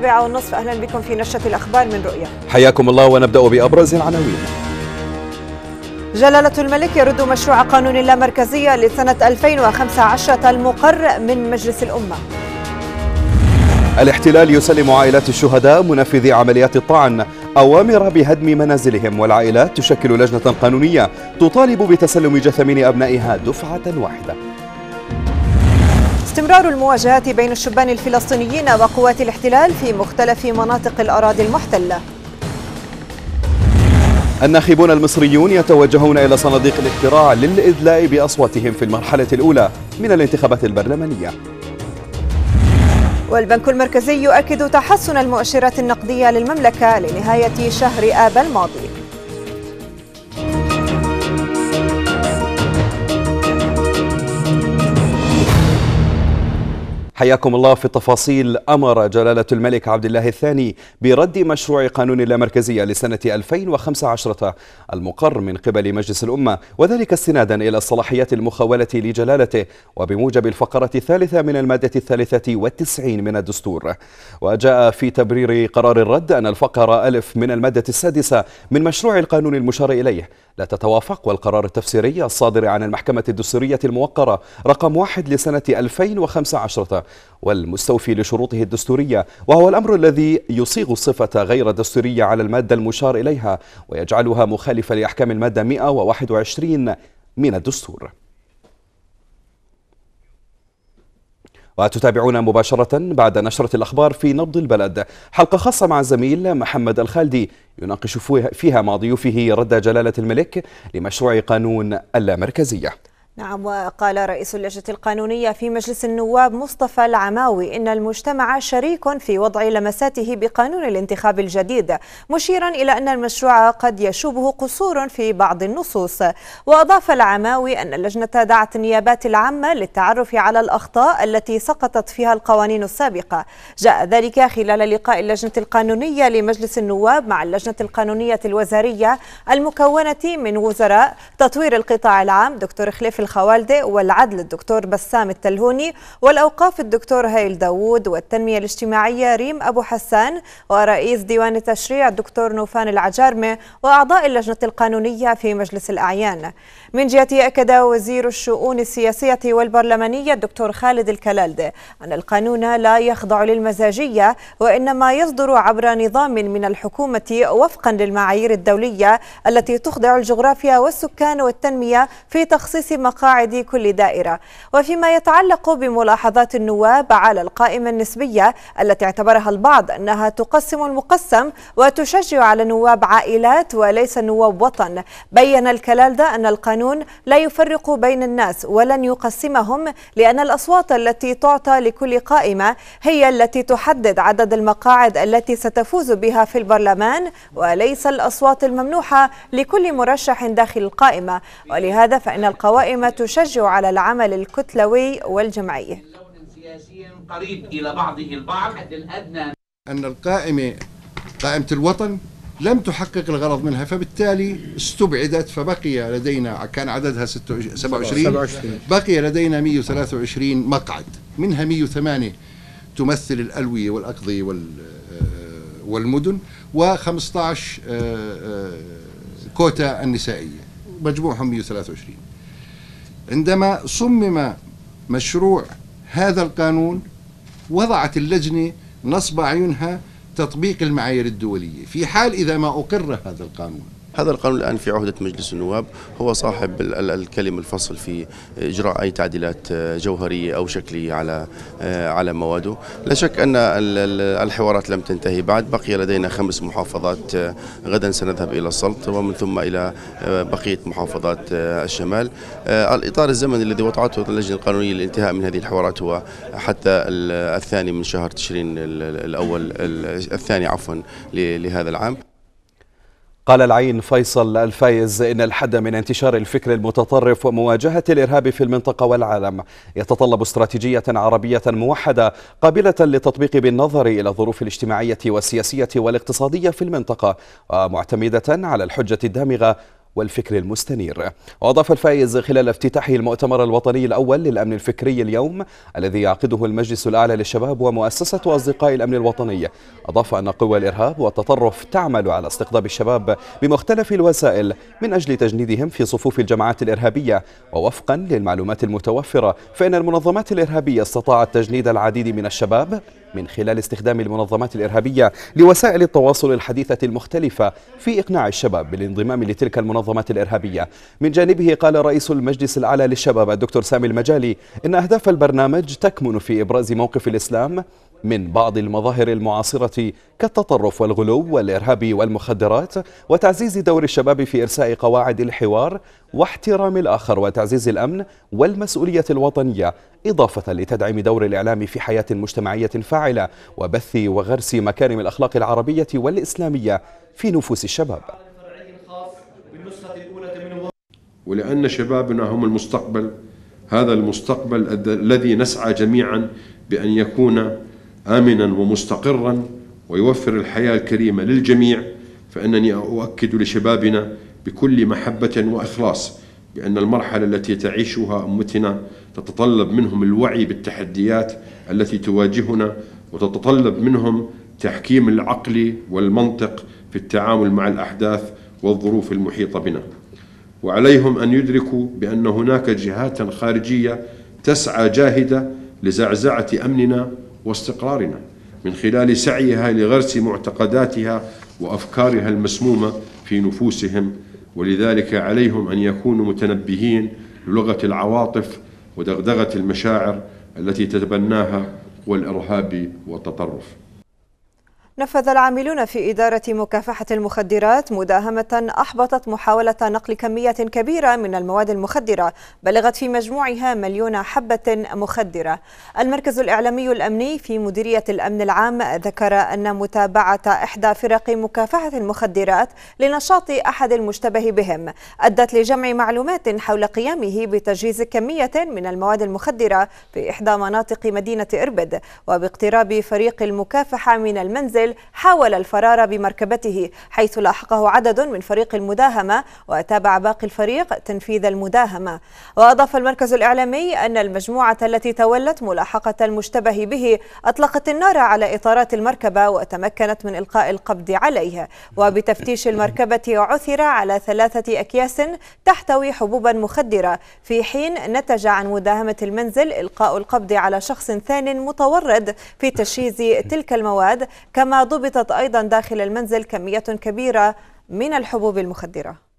السابعة والنصف أهلا بكم في نشرة الأخبار من رؤية حياكم الله ونبدأ بأبرز العناوين جلالة الملك يرد مشروع قانون اللامركزية لسنة 2015 المقر من مجلس الأمة الاحتلال يسلم عائلات الشهداء منفذي عمليات الطعن أوامر بهدم منازلهم والعائلات تشكل لجنة قانونية تطالب بتسلم جثمين أبنائها دفعة واحدة استمرار المواجهات بين الشبان الفلسطينيين وقوات الاحتلال في مختلف مناطق الأراضي المحتلة الناخبون المصريون يتوجهون إلى صناديق الاقتراع للإدلاء بأصواتهم في المرحلة الأولى من الانتخابات البرلمانية والبنك المركزي يؤكد تحسن المؤشرات النقدية للمملكة لنهاية شهر آب الماضي حياكم الله في التفاصيل أمر جلالة الملك عبد الله الثاني برد مشروع قانون اللامركزية لسنة 2015 المقر من قبل مجلس الأمة وذلك استنادا إلى الصلاحيات المخولة لجلالته وبموجب الفقرة الثالثة من المادة الثالثة والتسعين من الدستور وجاء في تبرير قرار الرد أن الفقرة ألف من المادة السادسة من مشروع القانون المشار إليه لا تتوافق والقرار التفسيري الصادر عن المحكمة الدستورية الموقرة رقم واحد لسنة 2015 والمستوفي لشروطه الدستورية وهو الأمر الذي يصيغ الصفة غير دستورية على المادة المشار إليها ويجعلها مخالفة لأحكام المادة 121 من الدستور وتتابعونا مباشرة بعد نشرة الأخبار في نبض البلد حلقة خاصة مع الزميل محمد الخالدي يناقش فيها مع ضيوفه رد جلالة الملك لمشروع قانون اللامركزية نعم وقال رئيس اللجنة القانونية في مجلس النواب مصطفى العماوي إن المجتمع شريك في وضع لمساته بقانون الانتخاب الجديد مشيرا إلى أن المشروع قد يشوبه قصور في بعض النصوص وأضاف العماوي أن اللجنة دعت النيابات العامة للتعرف على الأخطاء التي سقطت فيها القوانين السابقة جاء ذلك خلال لقاء اللجنة القانونية لمجلس النواب مع اللجنة القانونية الوزارية المكونة من وزراء تطوير القطاع العام دكتور خليف الخوالدة والعدل الدكتور بسام التلهوني والأوقاف الدكتور هايل داوود والتنمية الاجتماعية ريم أبو حسان ورئيس ديوان التشريع الدكتور نوفان العجارمة وأعضاء اللجنة القانونية في مجلس الأعيان من جهته أكد وزير الشؤون السياسية والبرلمانية الدكتور خالد الكلالدة أن القانون لا يخضع للمزاجية وإنما يصدر عبر نظام من الحكومة وفقا للمعايير الدولية التي تخضع الجغرافيا والسكان والتنمية في تخصيص مقاعد كل دائرة وفيما يتعلق بملاحظات النواب على القائمة النسبية التي اعتبرها البعض أنها تقسم المقسم وتشجع على نواب عائلات وليس نواب وطن بيّن الكلال ده أن القانون لا يفرق بين الناس ولن يقسمهم لأن الأصوات التي تعطى لكل قائمة هي التي تحدد عدد المقاعد التي ستفوز بها في البرلمان وليس الأصوات الممنوحة لكل مرشح داخل القائمة ولهذا فإن القوائم كما تشجع على العمل الكتلوي والجمعي قريب إلى بعضه البعض الأدنى أن القائمة قائمة الوطن لم تحقق الغرض منها فبالتالي استبعدت فبقي لدينا كان عددها 27 بقي لدينا 123 مقعد منها 108 تمثل الألوية والأقضية آه، والمدن و15 آه، آه، كوتا النسائية مجموعهم 123 عندما صمم مشروع هذا القانون وضعت اللجنة نصب عينها تطبيق المعايير الدولية في حال إذا ما أقر هذا القانون هذا القانون الآن في عهدة مجلس النواب هو صاحب الكلمه الفصل في إجراء أي تعديلات جوهرية أو شكلية على آه، على مواده لا شك أن الحوارات لم تنتهي بعد بقي لدينا خمس محافظات آه، غدا سنذهب إلى السلط ومن ثم إلى آه، بقية محافظات الشمال الإطار الزمني الذي وضعته اللجنة القانونية للانتهاء من هذه الحوارات هو حتى الثاني من شهر تشرين الأول الثاني عفوا لهذا العام قال العين فيصل الفايز إن الحد من انتشار الفكر المتطرف ومواجهة الإرهاب في المنطقة والعالم يتطلب استراتيجية عربية موحدة قابلة للتطبيق بالنظر إلى الظروف الاجتماعية والسياسية والاقتصادية في المنطقة ومعتمدة على الحجة الدامغة والفكر المستنير وأضاف الفايز خلال افتتاحه المؤتمر الوطني الأول للأمن الفكري اليوم الذي يعقده المجلس الأعلى للشباب ومؤسسة أصدقاء الأمن الوطني أضاف أن قوى الإرهاب والتطرف تعمل على استقطاب الشباب بمختلف الوسائل من أجل تجنيدهم في صفوف الجماعات الإرهابية ووفقا للمعلومات المتوفرة فإن المنظمات الإرهابية استطاعت تجنيد العديد من الشباب من خلال استخدام المنظمات الإرهابية لوسائل التواصل الحديثة المختلفة في إقناع الشباب بالانضمام لتلك المنظمات الإرهابية من جانبه قال رئيس المجلس الأعلى للشباب الدكتور سامي المجالي إن أهداف البرنامج تكمن في إبراز موقف الإسلام من بعض المظاهر المعاصرة كالتطرف والغلو والإرهاب والمخدرات وتعزيز دور الشباب في إرساء قواعد الحوار واحترام الآخر وتعزيز الأمن والمسؤولية الوطنية إضافة لتدعيم دور الإعلام في حياة مجتمعية فاعلة وبث وغرس مكارم الأخلاق العربية والإسلامية في نفوس الشباب ولأن شبابنا هم المستقبل هذا المستقبل الذي نسعى جميعا بأن يكون آمنا ومستقرا ويوفر الحياة الكريمة للجميع فإنني أؤكد لشبابنا بكل محبة وإخلاص بأن المرحلة التي تعيشها أمتنا تتطلب منهم الوعي بالتحديات التي تواجهنا وتتطلب منهم تحكيم العقل والمنطق في التعامل مع الأحداث والظروف المحيطة بنا وعليهم أن يدركوا بأن هناك جهات خارجية تسعى جاهدة لزعزعة أمننا واستقرارنا من خلال سعيها لغرس معتقداتها وأفكارها المسمومة في نفوسهم ولذلك عليهم أن يكونوا متنبهين للغة العواطف ودغدغة المشاعر التي تتبناها والإرهاب والتطرف نفذ العاملون في إدارة مكافحة المخدرات مداهمة أحبطت محاولة نقل كمية كبيرة من المواد المخدرة بلغت في مجموعها مليون حبة مخدرة المركز الإعلامي الأمني في مديرية الأمن العام ذكر أن متابعة إحدى فرق مكافحة المخدرات لنشاط أحد المشتبه بهم أدت لجمع معلومات حول قيامه بتجهيز كمية من المواد المخدرة في إحدى مناطق مدينة إربد وباقتراب فريق المكافحة من المنزل المقاتل حاول الفرار بمركبته حيث لاحقه عدد من فريق المداهمة وتابع باقي الفريق تنفيذ المداهمة وأضاف المركز الإعلامي أن المجموعة التي تولت ملاحقة المشتبه به أطلقت النار على إطارات المركبة وتمكنت من إلقاء القبض عليه وبتفتيش المركبة عثر على ثلاثة أكياس تحتوي حبوبا مخدرة في حين نتج عن مداهمة المنزل إلقاء القبض على شخص ثان متورد في تشييز تلك المواد كما ضبطت أيضا داخل المنزل كمية كبيرة من الحبوب المخدرة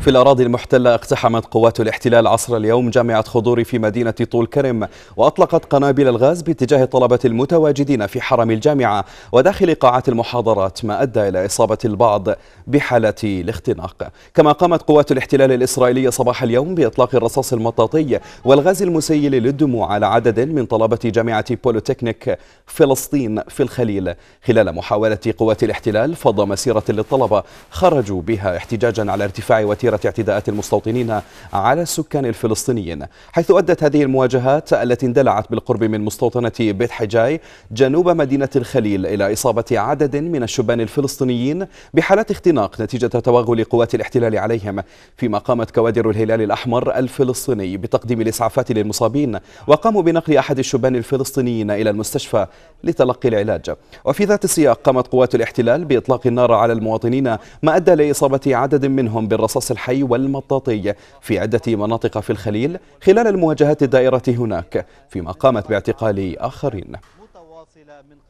في الأراضي المحتلة اقتحمت قوات الاحتلال عصر اليوم جامعة خضوري في مدينة طول كرم وأطلقت قنابل الغاز باتجاه الطلبة المتواجدين في حرم الجامعة وداخل قاعات المحاضرات ما أدى إلى إصابة البعض بحالة الاختناق كما قامت قوات الاحتلال الإسرائيلية صباح اليوم بإطلاق الرصاص المطاطي والغاز المسيل للدموع على عدد من طلبة جامعة بولوتكنيك فلسطين في الخليل خلال محاولة قوات الاحتلال فض مسيرة للطلبة خرجوا بها احتجاجا على ارتفاع وتيرة وتأثيرة اعتداءات المستوطنين على السكان الفلسطينيين حيث أدت هذه المواجهات التي اندلعت بالقرب من مستوطنة بيت حجاي جنوب مدينة الخليل إلى إصابة عدد من الشبان الفلسطينيين بحالات اختناق نتيجة توغل قوات الاحتلال عليهم فيما قامت كوادر الهلال الأحمر الفلسطيني بتقديم الإسعافات للمصابين وقاموا بنقل أحد الشبان الفلسطينيين إلى المستشفى لتلقي العلاج وفي ذات السياق قامت قوات الاحتلال بإطلاق النار على المواطنين ما أدى لإصابة عدد منهم بالرصاص الحي والمطاطي في عدة مناطق في الخليل خلال المواجهات الدائرة هناك فيما قامت باعتقال آخرين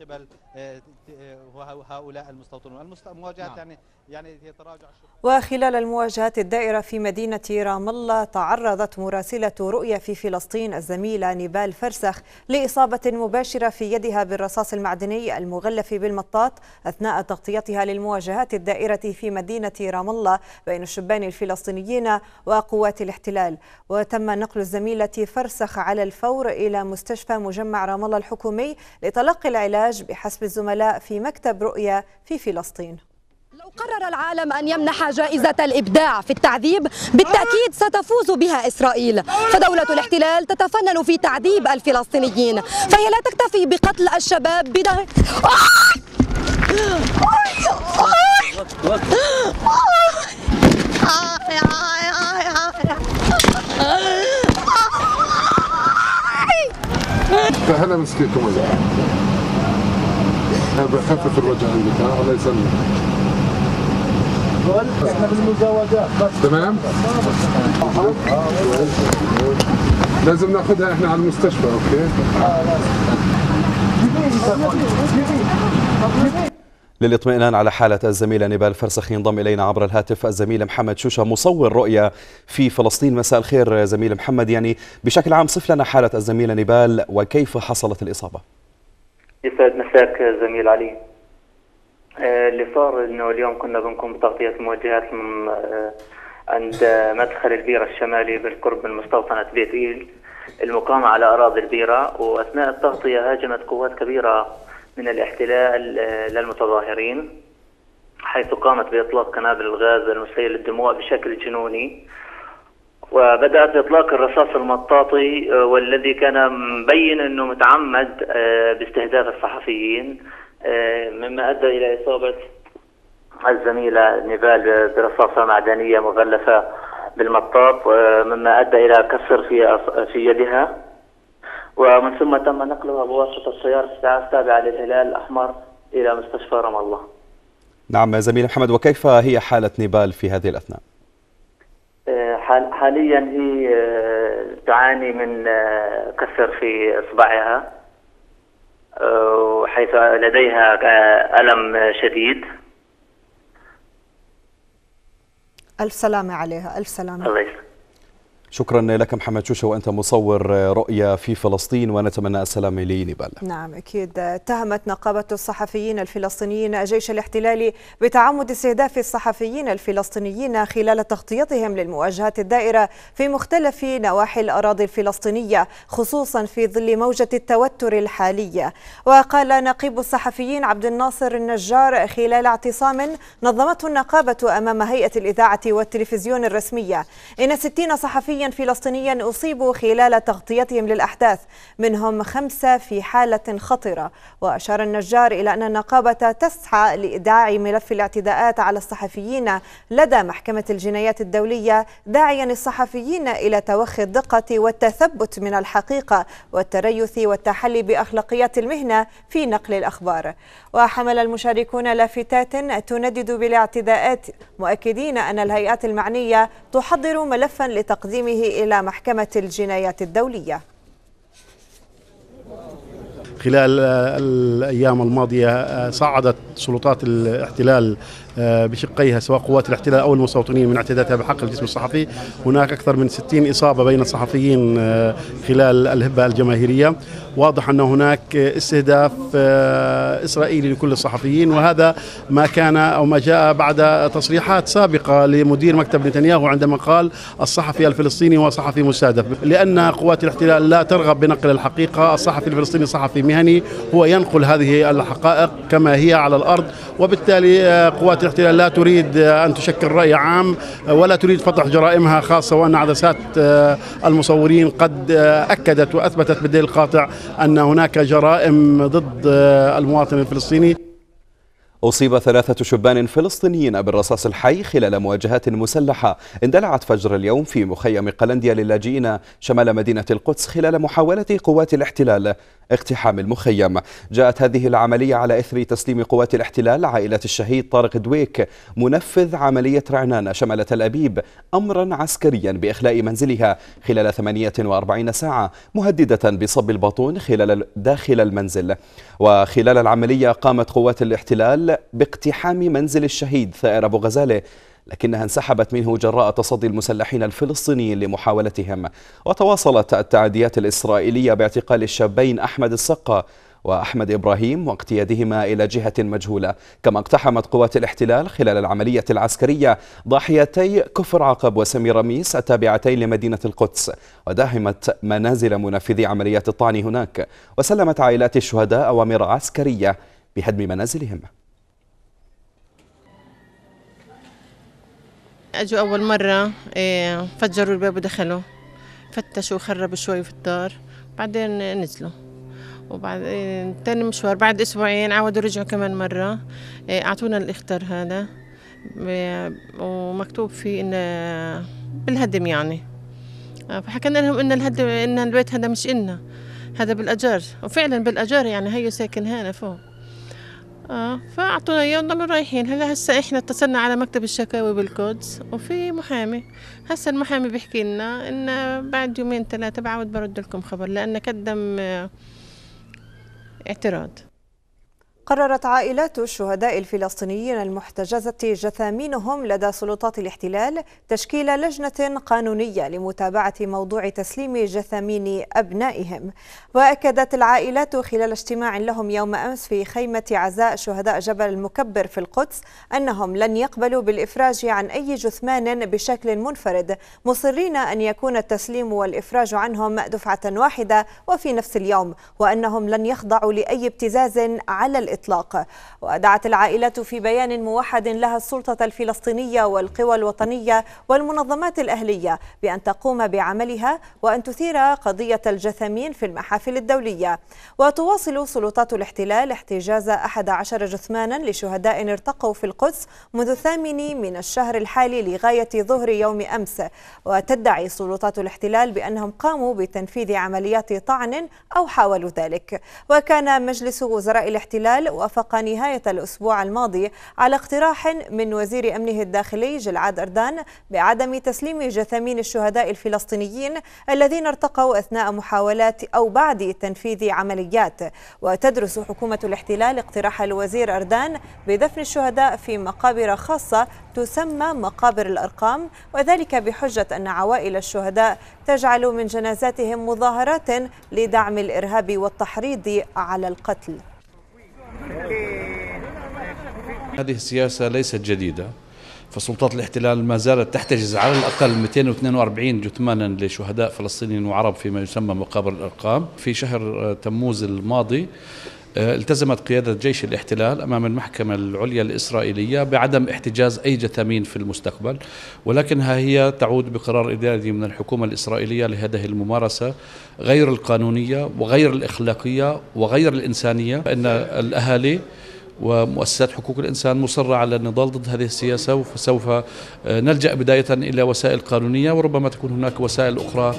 قبل آه، آه، هؤلاء المستوطنون المواجهات نعم. يعني يعني يتراجع وخلال المواجهات الدائرة في مدينة رام الله تعرضت مراسلة رؤية في فلسطين الزميلة نبال فرسخ لإصابة مباشرة في يدها بالرصاص المعدني المغلف بالمطاط أثناء تغطيتها للمواجهات الدائرة في مدينة رام الله بين الشبان الفلسطينيين وقوات الاحتلال وتم نقل الزميلة فرسخ على الفور إلى مستشفى مجمع رام الله الحكومي لتلقي العلاج العلاج بحسب الزملاء في مكتب رؤية في فلسطين لو قرر العالم أن يمنح جائزة الإبداع في التعذيب بالتأكيد ستفوز بها إسرائيل فدولة الاحتلال تتفنن في تعذيب الفلسطينيين فهي لا تكتفي بقتل الشباب بدغ... فهلا مسكينكم بخفف الوجع عندك الله يسلمك احنا بالمزاوجات بس تمام؟ لازم ناخذها احنا على المستشفى اوكي؟ للاطمئنان على حالة الزميلة نبال فرسخي ينضم إلينا عبر الهاتف الزميل محمد شوشة مصور رؤية في فلسطين مساء الخير زميل محمد يعني بشكل عام صف لنا حالة الزميلة نبال وكيف حصلت الإصابة يسعد مساك زميل علي آه، اللي صار انه اليوم كنا بنقوم بتغطيه المواجهات آه، عند مدخل البيره الشمالي بالقرب من مستوطنه بيت ايل المقامه على اراضي البيره واثناء التغطيه هاجمت قوات كبيره من الاحتلال آه، للمتظاهرين حيث قامت باطلاق قنابل الغاز المسيل للدموع بشكل جنوني وبدأت إطلاق الرصاص المطاطي آه، والذي كان مبين أنه متعمد آه، باستهداف الصحفيين آه، مما أدى إلى إصابة الزميلة نبال برصاصة معدنية مغلفة بالمطاط مما أدى إلى كسر في في يدها ومن ثم تم نقلها بواسطة سيارة الساعة السابعة للهلال الأحمر إلى مستشفى رام الله. نعم زميلي محمد وكيف هي حالة نبال في هذه الأثناء؟ حاليا هي آه، تعاني من آه، كسر في اصبعها آه، حيث لديها الم شديد الف سلامه عليها الف سلامه الله يسلمك شكرا لك محمد شوشة وأنت مصور رؤية في فلسطين ونتمنى السلام لنبال نعم أكيد اتهمت نقابة الصحفيين الفلسطينيين جيش الاحتلال بتعمد استهداف الصحفيين الفلسطينيين خلال تغطيتهم للمواجهات الدائرة في مختلف نواحي الأراضي الفلسطينية خصوصا في ظل موجة التوتر الحالية وقال نقيب الصحفيين عبد الناصر النجار خلال اعتصام نظمته النقابة أمام هيئة الإذاعة والتلفزيون الرسمية إن 60 صحفيا مدنيا فلسطينيا أصيبوا خلال تغطيتهم للأحداث منهم خمسة في حالة خطرة وأشار النجار إلى أن النقابة تسعى لإداع ملف الاعتداءات على الصحفيين لدى محكمة الجنايات الدولية داعيا الصحفيين إلى توخي الدقة والتثبت من الحقيقة والتريث والتحلي بأخلاقيات المهنة في نقل الأخبار وحمل المشاركون لافتات تندد بالاعتداءات مؤكدين أن الهيئات المعنية تحضر ملفا لتقديم تقديمه إلى محكمة الجنايات الدولية خلال الأيام الماضية آه، صعدت سلطات الاحتلال آه، بشقيها سواء قوات الاحتلال او المستوطنين من اعتداءاتها بحق الجسم الصحفي هناك اكثر من 60 اصابه بين الصحفيين آه، خلال الهبه الجماهيريه واضح ان هناك استهداف آه، اسرائيلي لكل الصحفيين وهذا ما كان او ما جاء بعد تصريحات سابقه لمدير مكتب نتنياهو عندما قال الصحفي الفلسطيني هو صحفي مستهدف لان قوات الاحتلال لا ترغب بنقل الحقيقه الصحفي الفلسطيني صحفي مهني هو ينقل هذه الحقائق كما هي على الارض وبالتالي قوات الاحتلال لا تريد أن تشكل رأي عام ولا تريد فتح جرائمها خاصة وأن عدسات آه، المصورين قد آه، أكدت وأثبتت بالدليل القاطع أن هناك جرائم ضد آه، المواطن الفلسطيني أصيب ثلاثة شبان فلسطينيين بالرصاص الحي خلال مواجهات مسلحة اندلعت فجر اليوم في مخيم قلنديا للاجئين شمال مدينة القدس خلال محاولة قوات الاحتلال اقتحام المخيم جاءت هذه العملية على إثر تسليم قوات الاحتلال عائلة الشهيد طارق دويك منفذ عملية رعنانة شمال تل أبيب أمرا عسكريا بإخلاء منزلها خلال 48 ساعة مهددة بصب الباطون خلال داخل المنزل وخلال العملية قامت قوات الاحتلال باقتحام منزل الشهيد ثائر أبو غزالة لكنها انسحبت منه جراء تصدي المسلحين الفلسطينيين لمحاولتهم وتواصلت التعديات الإسرائيلية باعتقال الشابين أحمد السقا وأحمد إبراهيم واقتيادهما إلى جهة مجهولة كما اقتحمت قوات الاحتلال خلال العملية العسكرية ضاحيتي كفر عقب وسمير رميس التابعتين لمدينة القدس وداهمت منازل منفذي عمليات الطعن هناك وسلمت عائلات الشهداء أوامر عسكرية بهدم منازلهم اجوا اول مره إيه، فجروا الباب ودخلوا فتشوا وخربوا شوي في الدار بعدين نزلوا وبعد إيه، تاني مشوار بعد اسبوعين عودوا رجعوا كمان مره إيه، اعطونا الاختار هذا ومكتوب فيه ان بالهدم يعني فحكينا لهم ان الهدم ان البيت هذا مش إنا هذا بالاجار وفعلا بالاجار يعني هي ساكن هنا فوق آه، فاعطونا اياه ونضلوا رايحين هلا هسا احنا اتصلنا على مكتب الشكاوي بالقدس وفي محامي هسا المحامي بيحكي لنا ان بعد يومين ثلاثه بعود برد لكم خبر لانه قدم آه، اعتراض قررت عائلات الشهداء الفلسطينيين المحتجزة جثامينهم لدى سلطات الاحتلال تشكيل لجنة قانونية لمتابعة موضوع تسليم جثامين أبنائهم وأكدت العائلات خلال اجتماع لهم يوم أمس في خيمة عزاء شهداء جبل المكبر في القدس أنهم لن يقبلوا بالإفراج عن أي جثمان بشكل منفرد مصرين أن يكون التسليم والإفراج عنهم دفعة واحدة وفي نفس اليوم وأنهم لن يخضعوا لأي ابتزاز على الإطلاق الإطلاق ودعت العائلة في بيان موحد لها السلطة الفلسطينية والقوى الوطنية والمنظمات الأهلية بأن تقوم بعملها وأن تثير قضية الجثامين في المحافل الدولية وتواصل سلطات الاحتلال احتجاز 11 جثمانا لشهداء ارتقوا في القدس منذ الثامن من الشهر الحالي لغاية ظهر يوم أمس وتدعي سلطات الاحتلال بأنهم قاموا بتنفيذ عمليات طعن أو حاولوا ذلك وكان مجلس وزراء الاحتلال وافق نهاية الأسبوع الماضي على اقتراح من وزير أمنه الداخلي جلعاد أردان بعدم تسليم جثامين الشهداء الفلسطينيين الذين ارتقوا أثناء محاولات أو بعد تنفيذ عمليات وتدرس حكومة الاحتلال اقتراح الوزير أردان بدفن الشهداء في مقابر خاصة تسمى مقابر الأرقام وذلك بحجة أن عوائل الشهداء تجعل من جنازاتهم مظاهرات لدعم الإرهاب والتحريض على القتل هذه السياسة ليست جديدة فسلطات الاحتلال ما زالت تحتجز على الأقل 242 جثمانا لشهداء فلسطينيين وعرب فيما يسمى مقابر الأرقام في شهر آه، تموز الماضي آه، التزمت قيادة جيش الاحتلال أمام المحكمة العليا الإسرائيلية بعدم احتجاز أي جثامين في المستقبل ولكنها هي تعود بقرار إداري من الحكومة الإسرائيلية لهذه الممارسة غير القانونية وغير الإخلاقية وغير الإنسانية فإن الأهالي ومؤسسات حقوق الإنسان مصرة على النضال ضد هذه السياسة وسوف آه، نلجأ بداية إلى وسائل قانونية وربما تكون هناك وسائل أخرى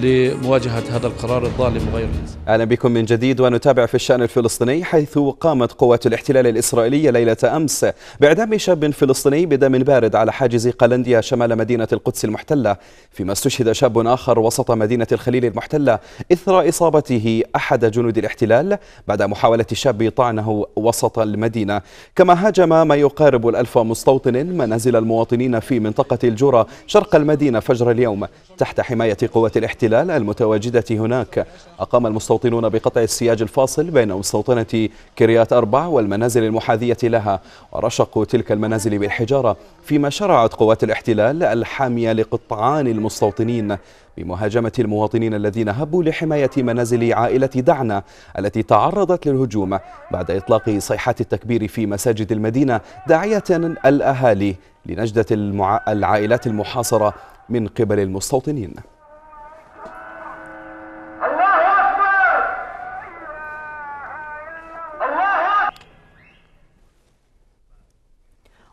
لمواجهة هذا القرار الظالم وغير الإنساني أهلا بكم من جديد ونتابع في الشأن الفلسطيني حيث قامت قوات الاحتلال الإسرائيلية ليلة أمس بإعدام شاب فلسطيني بدم بارد على حاجز قلنديا شمال مدينة القدس المحتلة فيما استشهد شاب آخر وسط مدينة الخليل المحتلة إثر إصابته أحد جنود الاحتلال بعد محاولة الشاب طعنه وسط المدينة كما هاجم ما يقارب الألف مستوطن منازل المواطنين في منطقة الجره شرق المدينة فجر اليوم تحت حماية قوات الاحتلال الاحتلال المتواجدة هناك أقام المستوطنون بقطع السياج الفاصل بين مستوطنة كريات أربع والمنازل المحاذية لها ورشقوا تلك المنازل بالحجارة فيما شرعت قوات الاحتلال الحامية لقطعان المستوطنين بمهاجمة المواطنين الذين هبوا لحماية منازل عائلة دعنا التي تعرضت للهجوم بعد إطلاق صيحات التكبير في مساجد المدينة داعية الأهالي لنجدة العائلات المحاصرة من قبل المستوطنين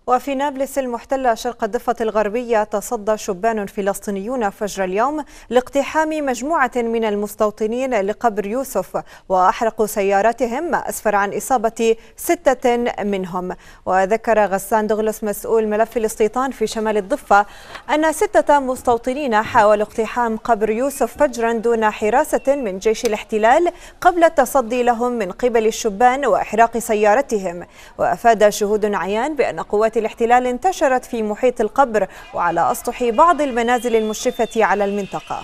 وفي نابلس المحتلة شرق الضفة الغربية تصدى شبان فلسطينيون فجر اليوم لاقتحام مجموعة من المستوطنين لقبر يوسف وأحرقوا سياراتهم ما أسفر عن إصابة ستة منهم وذكر غسان دوغلس مسؤول ملف الاستيطان في شمال الضفة أن ستة مستوطنين حاولوا اقتحام قبر يوسف فجرا دون حراسة من جيش الاحتلال قبل التصدي لهم من قبل الشبان وإحراق سيارتهم وأفاد شهود عيان بأن قوات الاحتلال انتشرت في محيط القبر وعلى أسطح بعض المنازل المشرفة على المنطقة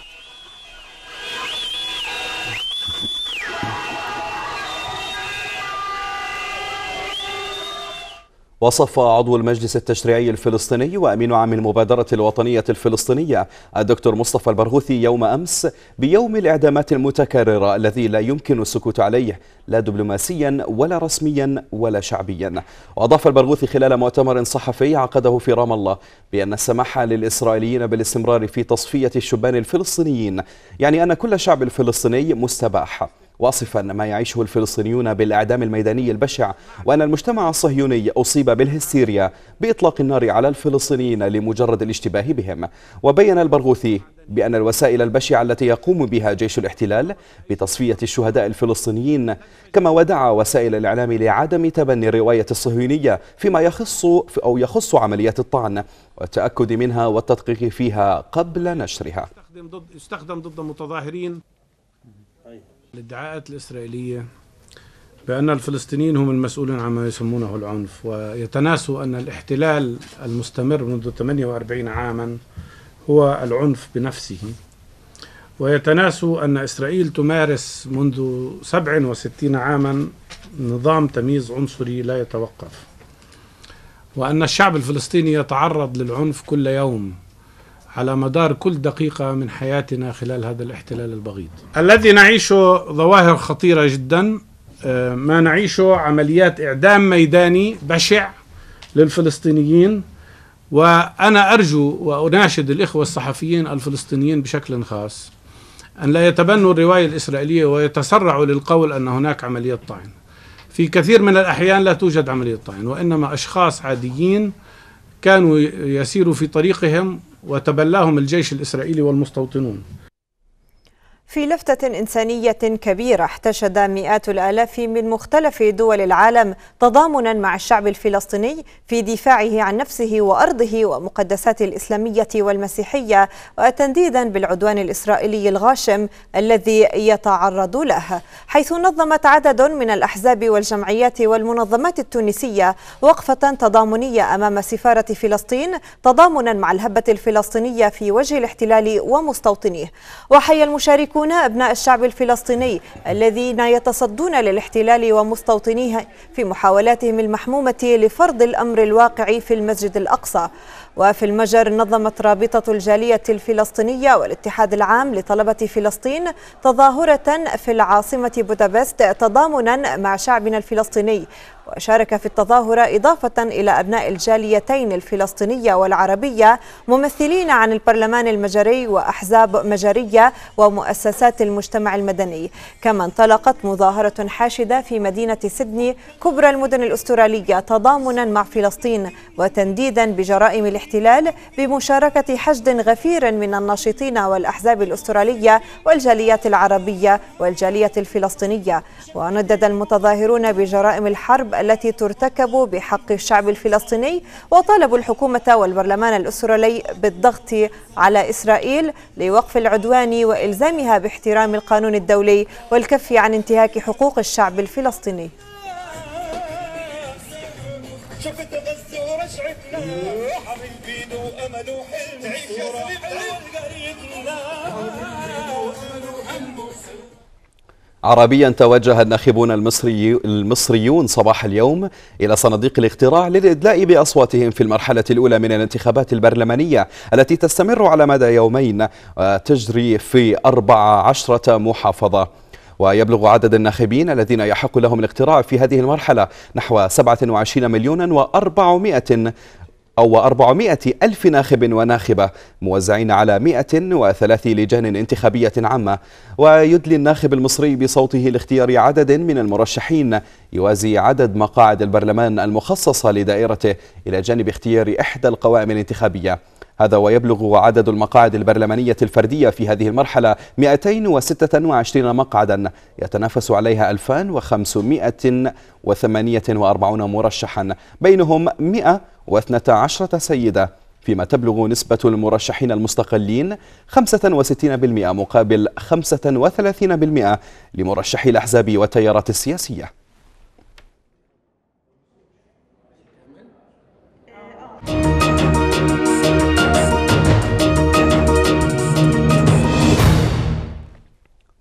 وصف عضو المجلس التشريعي الفلسطيني وأمين عام المبادرة الوطنية الفلسطينية الدكتور مصطفى البرغوثي يوم أمس بيوم الإعدامات المتكررة الذي لا يمكن السكوت عليه لا دبلوماسيا ولا رسميا ولا شعبيا وأضاف البرغوثي خلال مؤتمر صحفي عقده في رام الله بأن السماح للإسرائيليين بالاستمرار في تصفية الشبان الفلسطينيين يعني أن كل شعب الفلسطيني مستباح واصفا ما يعيشه الفلسطينيون بالإعدام الميداني البشع وأن المجتمع الصهيوني أصيب بالهستيريا بإطلاق النار على الفلسطينيين لمجرد الاشتباه بهم وبين البرغوثي بأن الوسائل البشعة التي يقوم بها جيش الاحتلال بتصفية الشهداء الفلسطينيين كما ودعا وسائل الإعلام لعدم تبني الرواية الصهيونية فيما يخص أو يخص عمليات الطعن والتأكد منها والتدقيق فيها قبل نشرها يستخدم ضد متظاهرين الادعاءات الإسرائيلية بأن الفلسطينيين هم المسؤولون عما يسمونه العنف ويتناسوا أن الاحتلال المستمر منذ 48 عاما هو العنف بنفسه ويتناسوا أن إسرائيل تمارس منذ 67 عاما نظام تمييز عنصري لا يتوقف وأن الشعب الفلسطيني يتعرض للعنف كل يوم على مدار كل دقيقة من حياتنا خلال هذا الاحتلال البغيض الذي نعيشه ظواهر خطيرة جدا آه، ما نعيشه عمليات إعدام ميداني بشع للفلسطينيين وأنا أرجو وأناشد الإخوة الصحفيين الفلسطينيين بشكل خاص أن لا يتبنوا الرواية الإسرائيلية ويتسرعوا للقول أن هناك عملية طعن في كثير من الأحيان لا توجد عملية طعن وإنما أشخاص عاديين كانوا يسيروا في طريقهم وتبلاهم الجيش الإسرائيلي والمستوطنون في لفتة إنسانية كبيرة احتشد مئات الآلاف من مختلف دول العالم تضامنا مع الشعب الفلسطيني في دفاعه عن نفسه وأرضه ومقدسات الإسلامية والمسيحية وتنديدا بالعدوان الإسرائيلي الغاشم الذي يتعرض له حيث نظمت عدد من الأحزاب والجمعيات والمنظمات التونسية وقفة تضامنية أمام سفارة فلسطين تضامنا مع الهبة الفلسطينية في وجه الاحتلال ومستوطنيه وحي المشاركون يكون أبناء الشعب الفلسطيني الذين يتصدون للاحتلال ومستوطنيه في محاولاتهم المحمومة لفرض الأمر الواقع في المسجد الأقصى وفي المجر نظمت رابطة الجالية الفلسطينية والاتحاد العام لطلبة فلسطين تظاهرة في العاصمة بودابست تضامنا مع شعبنا الفلسطيني وشارك في التظاهرة إضافة إلى أبناء الجاليتين الفلسطينية والعربية ممثلين عن البرلمان المجري وأحزاب مجرية ومؤسسات المجتمع المدني كما انطلقت مظاهرة حاشدة في مدينة سيدني كبرى المدن الأسترالية تضامنا مع فلسطين وتنديدا بجرائم الاحتلال بمشاركة حشد غفير من الناشطين والأحزاب الأسترالية والجاليات العربية والجالية الفلسطينية وندد المتظاهرون بجرائم الحرب التي ترتكب بحق الشعب الفلسطيني وطالبوا الحكومة والبرلمان الإسرائيلي بالضغط على إسرائيل لوقف العدوان وإلزامها باحترام القانون الدولي والكف عن انتهاك حقوق الشعب الفلسطيني شفت غزة ورشعتنا حبيبي وأمل وحلم عيش عربيا توجه الناخبون المصري المصريون صباح اليوم إلى صناديق الاقتراع للإدلاء بأصواتهم في المرحلة الأولى من الانتخابات البرلمانية التي تستمر على مدى يومين آه، تجري في 14 محافظة ويبلغ عدد الناخبين الذين يحق لهم الاقتراع في هذه المرحلة نحو 27 مليون و400 أو 400 ألف ناخب وناخبة موزعين على 103 لجان انتخابية عامة ويدلي الناخب المصري بصوته لاختيار عدد من المرشحين يوازي عدد مقاعد البرلمان المخصصة لدائرته إلى جانب اختيار إحدى القوائم الانتخابية هذا ويبلغ عدد المقاعد البرلمانية الفردية في هذه المرحلة 226 مقعدا يتنافس عليها 2548 مرشحا بينهم 112 سيدة فيما تبلغ نسبة المرشحين المستقلين 65% مقابل 35% لمرشحي الأحزاب والتيارات السياسية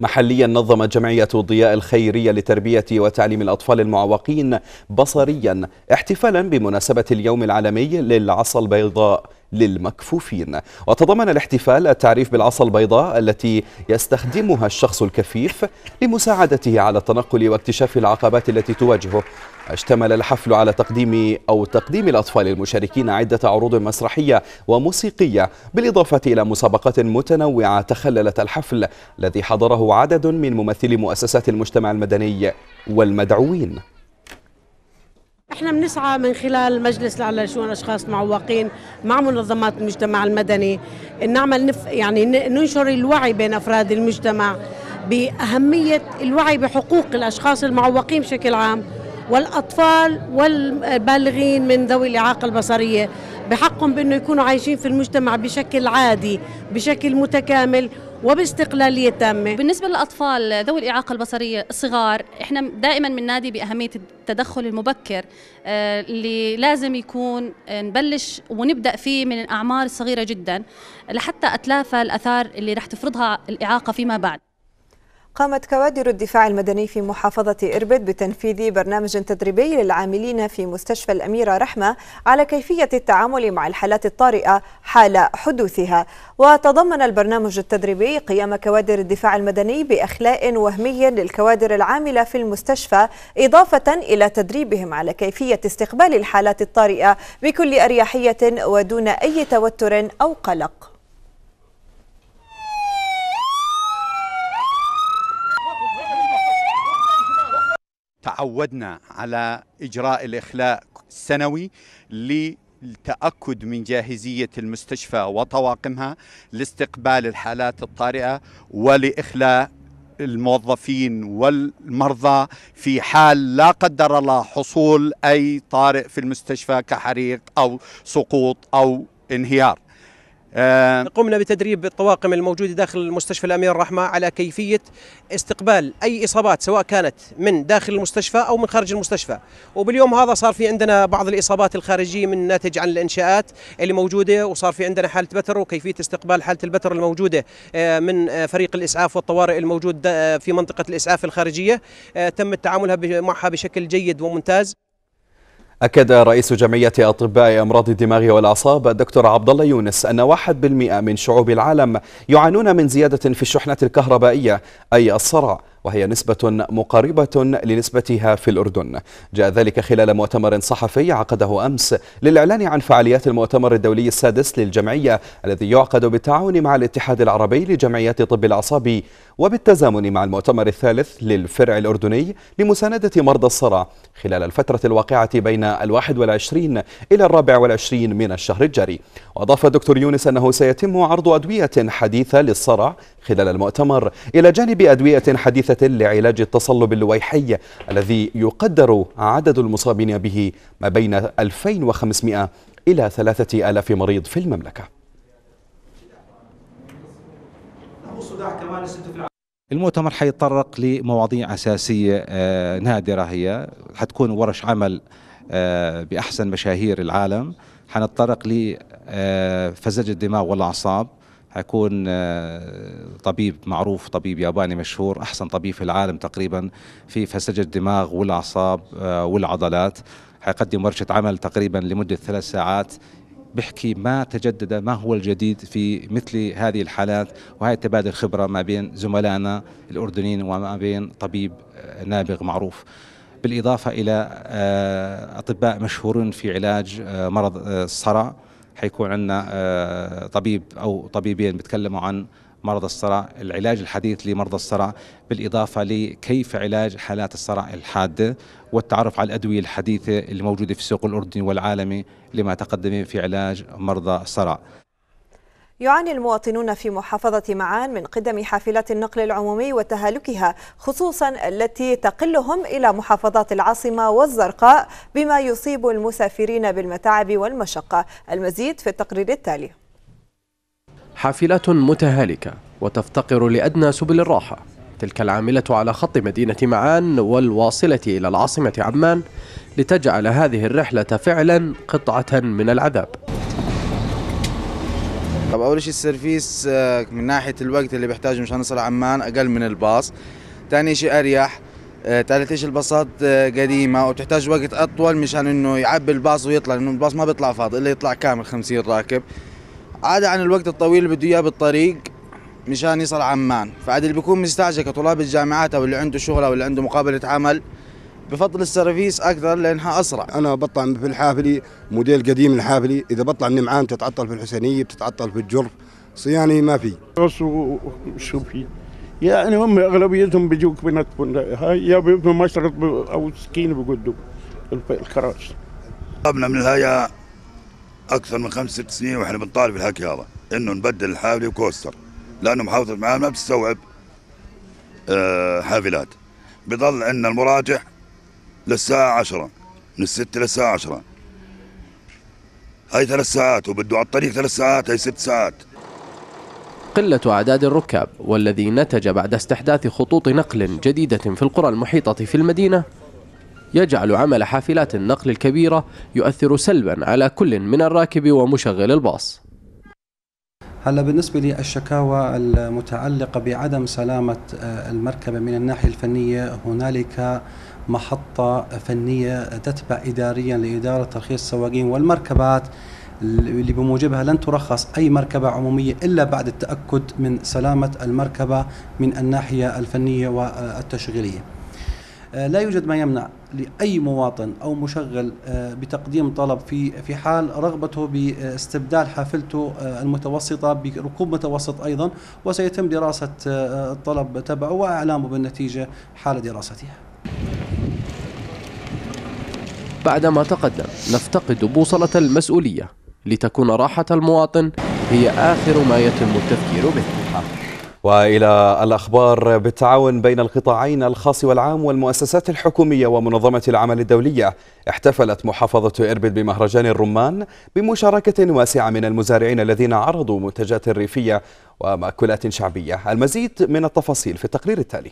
محليا نظمت جمعية ضياء الخيرية لتربية وتعليم الأطفال المعوقين بصريا احتفالا بمناسبة اليوم العالمي للعصا البيضاء للمكفوفين وتضمن الاحتفال التعريف بالعصا البيضاء التي يستخدمها الشخص الكفيف لمساعدته على التنقل واكتشاف العقبات التي تواجهه اشتمل الحفل على تقديم أو تقديم الأطفال المشاركين عدة عروض مسرحية وموسيقية بالإضافة إلى مسابقات متنوعة تخللت الحفل الذي حضره عدد من ممثلي مؤسسات المجتمع المدني والمدعوين احنا بنسعى من خلال مجلس الاعلى شؤون الاشخاص المعوقين مع منظمات المجتمع المدني ان نعمل نف يعني ننشر الوعي بين افراد المجتمع باهميه الوعي بحقوق الاشخاص المعوقين بشكل عام والاطفال والبالغين من ذوي الاعاقه البصريه بحقهم بانه يكونوا عايشين في المجتمع بشكل عادي بشكل متكامل وباستقلالية تامة بالنسبة للأطفال ذوي الإعاقة البصرية الصغار إحنا دائما نادي بأهمية التدخل المبكر آه، اللي لازم يكون آه، نبلش ونبدأ فيه من الأعمار الصغيرة جدا لحتى أتلافى الأثار اللي رح تفرضها الإعاقة فيما بعد قامت كوادر الدفاع المدني في محافظة إربد بتنفيذ برنامج تدريبي للعاملين في مستشفى الأميرة رحمة على كيفية التعامل مع الحالات الطارئة حال حدوثها وتضمن البرنامج التدريبي قيام كوادر الدفاع المدني بأخلاء وهمي للكوادر العاملة في المستشفى إضافة إلى تدريبهم على كيفية استقبال الحالات الطارئة بكل أريحية ودون أي توتر أو قلق تعودنا على إجراء الإخلاء السنوي للتأكد من جاهزية المستشفى وطواقمها لاستقبال الحالات الطارئة ولإخلاء الموظفين والمرضى في حال لا قدر الله حصول أي طارئ في المستشفى كحريق أو سقوط أو انهيار آه، قمنا بتدريب الطواقم الموجوده داخل مستشفى الامير رحمه على كيفيه استقبال اي اصابات سواء كانت من داخل المستشفى او من خارج المستشفى، وباليوم هذا صار في عندنا بعض الاصابات الخارجيه من ناتج عن الانشاءات اللي موجوده وصار في عندنا حاله بتر وكيفيه استقبال حاله البتر الموجوده آه، من آه، فريق الاسعاف والطوارئ الموجود في منطقه الاسعاف الخارجيه، تم التعامل معها بشكل جيد وممتاز. أكد رئيس جمعية أطباء أمراض الدماغ والأعصاب الدكتور عبد الله يونس أن 1% من شعوب العالم يعانون من زيادة في الشحنة الكهربائية أي الصرع وهي نسبة مقاربة لنسبتها في الأردن جاء ذلك خلال مؤتمر صحفي عقده أمس للإعلان عن فعاليات المؤتمر الدولي السادس للجمعية الذي يعقد بالتعاون مع الاتحاد العربي لجمعيات طب الأعصاب وبالتزامن مع المؤتمر الثالث للفرع الأردني لمساندة مرضى الصرع خلال الفترة الواقعة بين الواحد والعشرين إلى الرابع والعشرين من الشهر الجاري وأضاف الدكتور يونس أنه سيتم عرض أدوية حديثة للصرع خلال المؤتمر إلى جانب أدوية حديثة لعلاج التصلب اللويحي الذي يقدر عدد المصابين به ما بين 2500 إلى 3000 مريض في المملكة المؤتمر حيتطرق لمواضيع أساسية آه، نادرة هي حتكون ورش عمل آه، بأحسن مشاهير العالم حنتطرق لفزج آه، الدماغ والأعصاب حيكون آه، طبيب معروف طبيب ياباني مشهور احسن طبيب في العالم تقريبا في فسجه الدماغ والاعصاب آه، والعضلات حيقدم ورشه عمل تقريبا لمده ثلاث ساعات بحكي ما تجدد ما هو الجديد في مثل هذه الحالات وهي تبادل خبره ما بين زملائنا الاردنيين وما بين طبيب آه، نابغ معروف بالاضافه الى اطباء مشهورين في علاج مرض الصرع حيكون عندنا آه، طبيب او طبيبين بيتكلموا عن مرض الصرع العلاج الحديث لمرضى الصرع بالإضافة لكيف علاج حالات الصرع الحادة والتعرف على الأدوية الحديثة الموجودة في السوق الأردني والعالمي لما تقدم في علاج مرضى الصرع يعاني المواطنون في محافظة معان من قدم حافلات النقل العمومي وتهالكها خصوصا التي تقلهم إلى محافظات العاصمة والزرقاء بما يصيب المسافرين بالمتاعب والمشقة المزيد في التقرير التالي حافلات متهالكة وتفتقر لأدنى سبل الراحة تلك العاملة على خط مدينة معان والواصلة إلى العاصمة عمان لتجعل هذه الرحلة فعلا قطعة من العذاب طب اول شيء السيرفيس آه، من ناحيه الوقت اللي بحتاجه مشان اصل عمان اقل من الباص ثاني شيء اريح آه، ثالث شيء الباصات آه، قديمه وبتحتاج وقت اطول مشان انه يعبي الباص ويطلع لانه الباص ما بيطلع فاضي الا يطلع كامل 50 راكب عادة عن الوقت الطويل اللي بده اياه بالطريق مشان يصل عمان فعاد اللي بيكون مستعجل كطلاب الجامعات او اللي عنده شغل او اللي عنده مقابله عمل بفضل السرفيس اكثر لانها اسرع انا بطلع في الحافلي موديل قديم الحافلي اذا بطلع النمعان بتتعطل في الحسينيه بتتعطل في الجرف صياني ما في شو في يعني هم اغلبيتهم بيجوك بنات هاي يا بيبنوا مشرط او سكين بيقدوا الكراش طلبنا من الهيا اكثر من خمس ست سنين واحنا بنطالب الحكي هذا انه نبدل الحافلي وكوستر لانه محافظه معانا ما بتستوعب آه، حافلات بضل عندنا المراجع للساعة عشرة من الستة للساعة عشرة هاي ثلاث ساعات وبده على الطريق ثلاث ساعات هاي ست ساعات قلة أعداد الركاب والذي نتج بعد استحداث خطوط نقل جديدة في القرى المحيطة في المدينة يجعل عمل حافلات النقل الكبيرة يؤثر سلبا على كل من الراكب ومشغل الباص هلا بالنسبة للشكاوى المتعلقة بعدم سلامة آه، المركبة من الناحية الفنية هنالك محطة فنية تتبع إداريا لإدارة ترخيص السواقين والمركبات اللي بموجبها لن ترخص أي مركبة عمومية إلا بعد التأكد من سلامة المركبة من الناحية الفنية والتشغيلية آه، لا يوجد ما يمنع لأي مواطن أو مشغل آه، بتقديم طلب في في حال رغبته باستبدال حافلته آه، المتوسطة بركوب متوسط أيضا وسيتم دراسة الطلب تبعه وإعلامه بالنتيجة حال دراستها بعدما تقدم نفتقد بوصلة المسؤولية لتكون راحة المواطن هي آخر ما يتم التفكير به والى الاخبار بالتعاون بين القطاعين الخاص والعام والمؤسسات الحكوميه ومنظمه العمل الدوليه احتفلت محافظه اربد بمهرجان الرمان بمشاركه واسعه من المزارعين الذين عرضوا منتجات ريفيه ومأكولات شعبيه المزيد من التفاصيل في التقرير التالي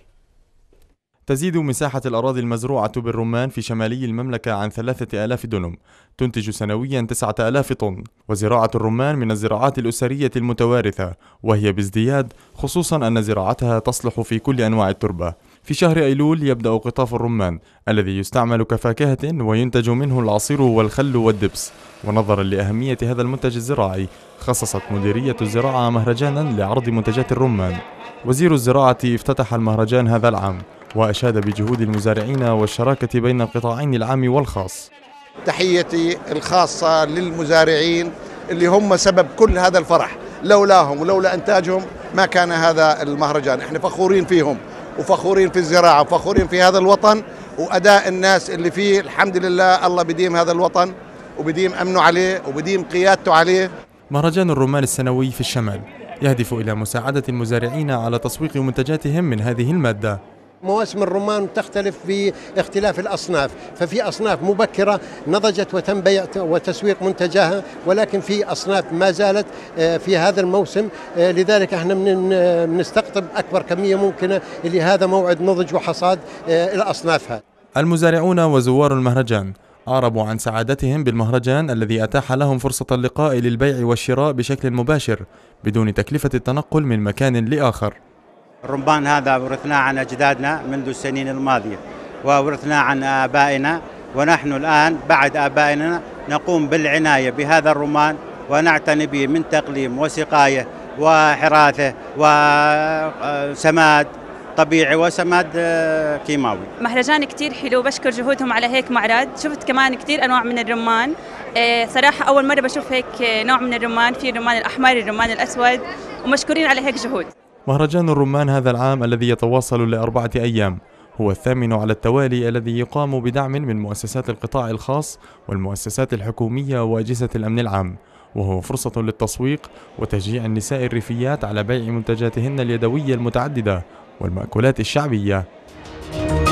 تزيد مساحة الأراضي المزروعة بالرمان في شمالي المملكة عن 3000 دنم تنتج سنويا 9000 طن وزراعة الرمان من الزراعات الأسرية المتوارثة وهي بازدياد خصوصا أن زراعتها تصلح في كل أنواع التربة في شهر أيلول يبدأ قطاف الرمان الذي يستعمل كفاكهة وينتج منه العصير والخل والدبس ونظرا لأهمية هذا المنتج الزراعي خصصت مديرية الزراعة مهرجانا لعرض منتجات الرمان وزير الزراعة افتتح المهرجان هذا العام وأشاد بجهود المزارعين والشراكة بين القطاعين العام والخاص تحيتي الخاصة للمزارعين اللي هم سبب كل هذا الفرح لولاهم ولولا إنتاجهم ما كان هذا المهرجان احنا فخورين فيهم وفخورين في الزراعة وفخورين في هذا الوطن وأداء الناس اللي فيه الحمد لله الله بديم هذا الوطن وبديم أمنه عليه وبديم قيادته عليه مهرجان الرمان السنوي في الشمال يهدف إلى مساعدة المزارعين على تسويق منتجاتهم من هذه المادة مواسم الرمان تختلف باختلاف الأصناف ففي أصناف مبكرة نضجت وتم بيع وتسويق منتجها ولكن في أصناف ما زالت آه، في هذا الموسم آه، لذلك احنا بنستقطب آه، أكبر كمية ممكنة لهذا موعد نضج وحصاد الاصنافها. المزارعون وزوار المهرجان أعربوا عن سعادتهم بالمهرجان الذي أتاح لهم فرصة اللقاء للبيع والشراء بشكل مباشر بدون تكلفة التنقل من مكان لآخر الرمبان هذا ورثناه عن أجدادنا منذ السنين الماضية وورثناه عن آبائنا ونحن الآن بعد آبائنا نقوم بالعناية بهذا الرمان ونعتني به من تقليم وسقاية وحراثة وسماد طبيعي وسماد آه، كيماوي مهرجان كثير حلو بشكر جهودهم على هيك معرض شفت كمان كثير أنواع من الرمان آه، صراحة أول مرة بشوف هيك آه، نوع من الرمان في الرمان الأحمر الرمان الأسود ومشكورين على هيك جهود مهرجان الرمان هذا العام الذي يتواصل لأربعة أيام هو الثامن على التوالي الذي يقام بدعم من مؤسسات القطاع الخاص والمؤسسات الحكومية وأجهزة الأمن العام وهو فرصة للتسويق وتشجيع النساء الريفيات على بيع منتجاتهن اليدوية المتعددة والمأكولات الشعبية